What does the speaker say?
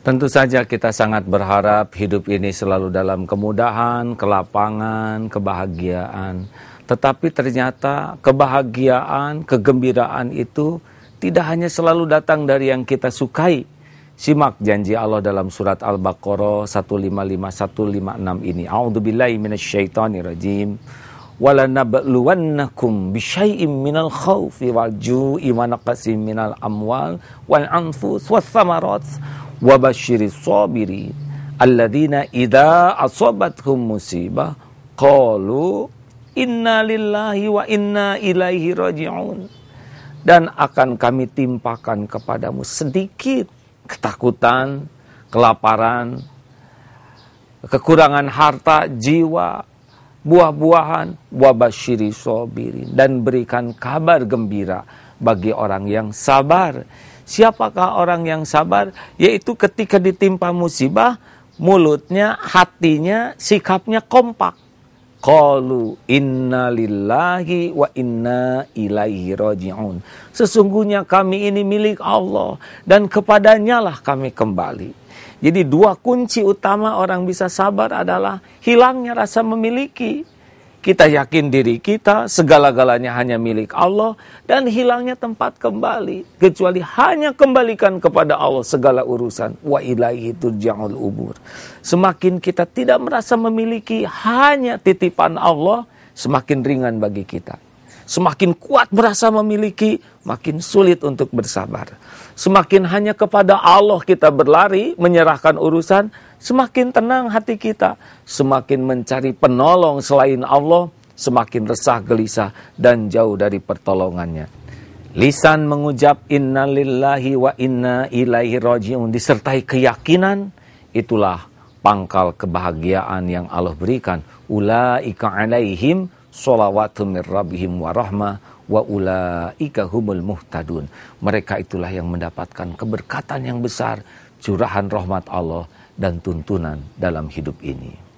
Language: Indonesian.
Tentu saja kita sangat berharap hidup ini selalu dalam kemudahan, kelapangan, kebahagiaan. Tetapi ternyata kebahagiaan, kegembiraan itu tidak hanya selalu datang dari yang kita sukai. Simak janji Allah dalam surat Al-Baqarah 155-156 ini. A'udzubillahi minasyaitonirrajim. Walanabluwannakum bisyai'im minal khawfi wal ju'i wa naqasim minal amwal wal anfus was samarat wa basyiris sabirin alladzina idza asabathum musibah qalu inna lillahi wa inna ilaihi raji'un dan akan kami timpakan kepadamu sedikit ketakutan, kelaparan, kekurangan harta, jiwa, buah-buahan wabashiri sobirin dan berikan kabar gembira bagi orang yang sabar Siapakah orang yang sabar? Yaitu ketika ditimpa musibah, mulutnya, hatinya, sikapnya kompak. Qalu inna lillahi wa inna ilaihi rojiun. Sesungguhnya kami ini milik Allah dan kepadanya lah kami kembali. Jadi dua kunci utama orang bisa sabar adalah hilangnya rasa memiliki kita yakin diri kita, segala-galanya hanya milik Allah, dan hilangnya tempat kembali, kecuali hanya kembalikan kepada Allah segala urusan. Wa ilaihi turja'ul umur. Semakin kita tidak merasa memiliki hanya titipan Allah, semakin ringan bagi kita. Semakin kuat merasa memiliki, makin sulit untuk bersabar. Semakin hanya kepada Allah kita berlari, menyerahkan urusan, semakin tenang hati kita. Semakin mencari penolong selain Allah, semakin resah gelisah dan jauh dari pertolongannya. Lisan mengucap innalillahi wa inna ilaihi rajiun disertai keyakinan itulah pangkal kebahagiaan yang Allah berikan. Ulaika alaihim Salawatu min rabbihim wa rahmah wa ulaika humul muhtadun. Mereka itulah yang mendapatkan keberkatan yang besar, curahan rahmat Allah dan tuntunan dalam hidup ini.